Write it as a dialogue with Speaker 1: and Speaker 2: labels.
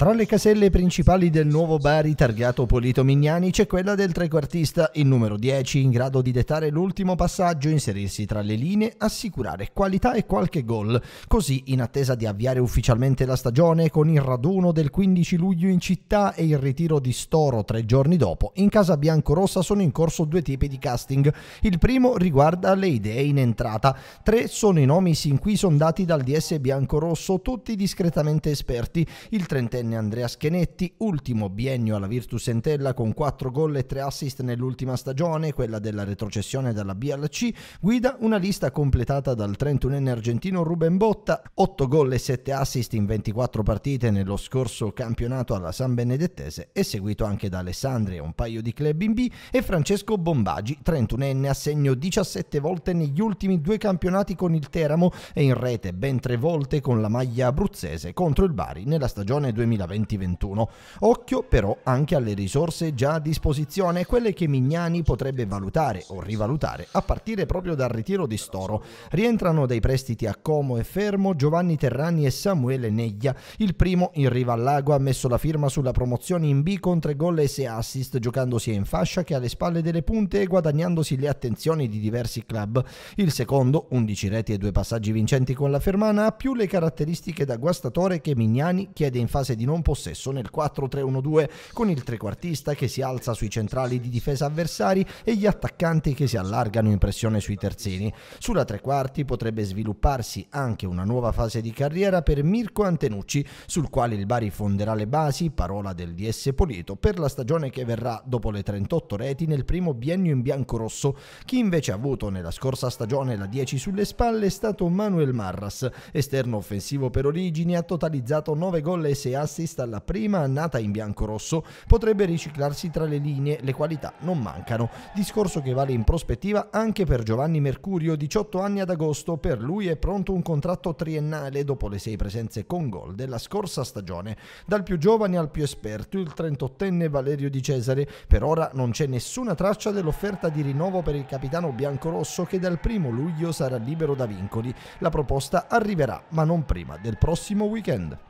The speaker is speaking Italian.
Speaker 1: Tra le caselle principali del nuovo Bari targato Polito Mignani c'è quella del trequartista, il numero 10, in grado di dettare l'ultimo passaggio, inserirsi tra le linee, assicurare qualità e qualche gol. Così, in attesa di avviare ufficialmente la stagione con il raduno del 15 luglio in città e il ritiro di Storo tre giorni dopo, in casa biancorossa sono in corso due tipi di casting. Il primo riguarda le idee in entrata. Tre sono i nomi sin qui sondati dal DS biancorosso, tutti discretamente esperti. Il trentenne ventenne Andrea Schenetti, ultimo biennio alla Virtus Entella con 4 gol e 3 assist nell'ultima stagione, quella della retrocessione dalla BLC, guida una lista completata dal 31enne argentino Ruben Botta, 8 gol e 7 assist in 24 partite nello scorso campionato alla San Benedettese e seguito anche da Alessandri e un paio di club in B, e Francesco Bombagi, 31enne a segno 17 volte negli ultimi due campionati con il Teramo e in rete ben 3 volte con la maglia abruzzese contro il Bari nella stagione 2000. 2020-2021. Occhio però anche alle risorse già a disposizione, quelle che Mignani potrebbe valutare o rivalutare a partire proprio dal ritiro di Storo. Rientrano dei prestiti a Como e Fermo Giovanni Terrani e Samuele Neglia. Il primo in riva al lago ha messo la firma sulla promozione in B con tre gol e sei assist, giocando sia in fascia che alle spalle delle punte e guadagnandosi le attenzioni di diversi club. Il secondo, 11 reti e due passaggi vincenti con la Fermana, ha più le caratteristiche da guastatore che Mignani chiede in fase di non possesso nel 4-3-1-2 con il trequartista che si alza sui centrali di difesa avversari e gli attaccanti che si allargano in pressione sui terzini. Sulla tre quarti potrebbe svilupparsi anche una nuova fase di carriera per Mirko Antenucci, sul quale il Bari fonderà le basi, parola del DS Polieto, per la stagione che verrà dopo le 38 reti nel primo biennio in bianco-rosso. Chi invece ha avuto nella scorsa stagione la 10 sulle spalle è stato Manuel Marras, esterno offensivo per origini, ha totalizzato 9 gol e 6 assi assista alla prima annata in bianco-rosso, potrebbe riciclarsi tra le linee, le qualità non mancano. Discorso che vale in prospettiva anche per Giovanni Mercurio, 18 anni ad agosto, per lui è pronto un contratto triennale dopo le sei presenze con gol della scorsa stagione. Dal più giovane al più esperto, il 38enne Valerio Di Cesare, per ora non c'è nessuna traccia dell'offerta di rinnovo per il capitano biancorosso che dal primo luglio sarà libero da vincoli. La proposta arriverà, ma non prima del prossimo weekend.